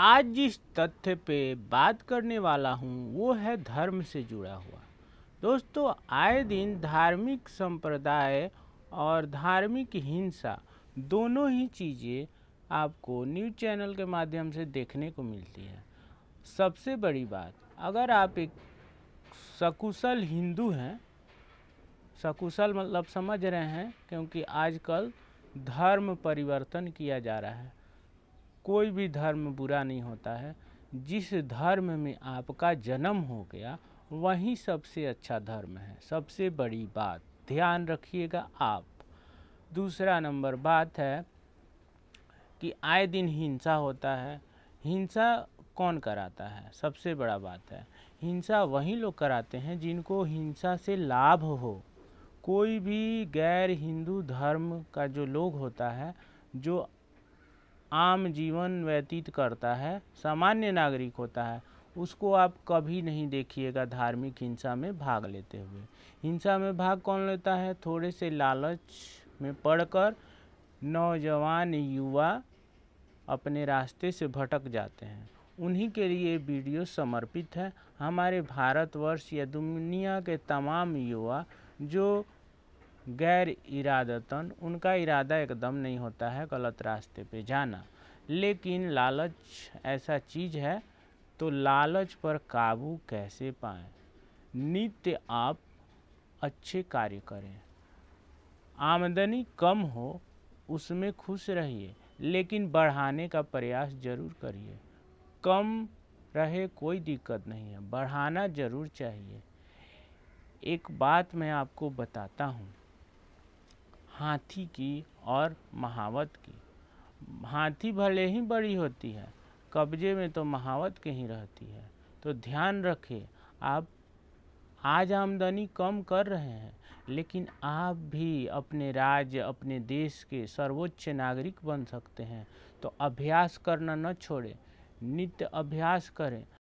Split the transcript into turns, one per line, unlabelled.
आज जिस तथ्य पे बात करने वाला हूँ वो है धर्म से जुड़ा हुआ दोस्तों आए दिन धार्मिक संप्रदाय और धार्मिक हिंसा दोनों ही चीज़ें आपको न्यूज चैनल के माध्यम से देखने को मिलती है सबसे बड़ी बात अगर आप एक सकुशल हिंदू हैं सकुशल मतलब समझ रहे हैं क्योंकि आजकल धर्म परिवर्तन किया जा रहा है कोई भी धर्म बुरा नहीं होता है जिस धर्म में आपका जन्म हो गया वही सबसे अच्छा धर्म है सबसे बड़ी बात ध्यान रखिएगा आप दूसरा नंबर बात है कि आए दिन हिंसा होता है हिंसा कौन कराता है सबसे बड़ा बात है हिंसा वही लोग कराते हैं जिनको हिंसा से लाभ हो कोई भी गैर हिंदू धर्म का जो लोग होता है जो आम जीवन व्यतीत करता है सामान्य नागरिक होता है उसको आप कभी नहीं देखिएगा धार्मिक हिंसा में भाग लेते हुए हिंसा में भाग कौन लेता है थोड़े से लालच में पढ़कर नौजवान युवा अपने रास्ते से भटक जाते हैं उन्हीं के लिए वीडियो समर्पित है हमारे भारतवर्ष या दुनिया के तमाम युवा जो गैर इरादतन उनका इरादा एकदम नहीं होता है गलत रास्ते पे जाना लेकिन लालच ऐसा चीज़ है तो लालच पर काबू कैसे पाएं नित्य आप अच्छे कार्य करें आमदनी कम हो उसमें खुश रहिए लेकिन बढ़ाने का प्रयास ज़रूर करिए कम रहे कोई दिक्कत नहीं है बढ़ाना ज़रूर चाहिए एक बात मैं आपको बताता हूँ हाथी की और महावत की हाथी भले ही बड़ी होती है कब्जे में तो महावत के ही रहती है तो ध्यान रखें आप आज आमदनी कम कर रहे हैं लेकिन आप भी अपने राज्य अपने देश के सर्वोच्च नागरिक बन सकते हैं तो अभ्यास करना न छोड़ें नित्य अभ्यास करें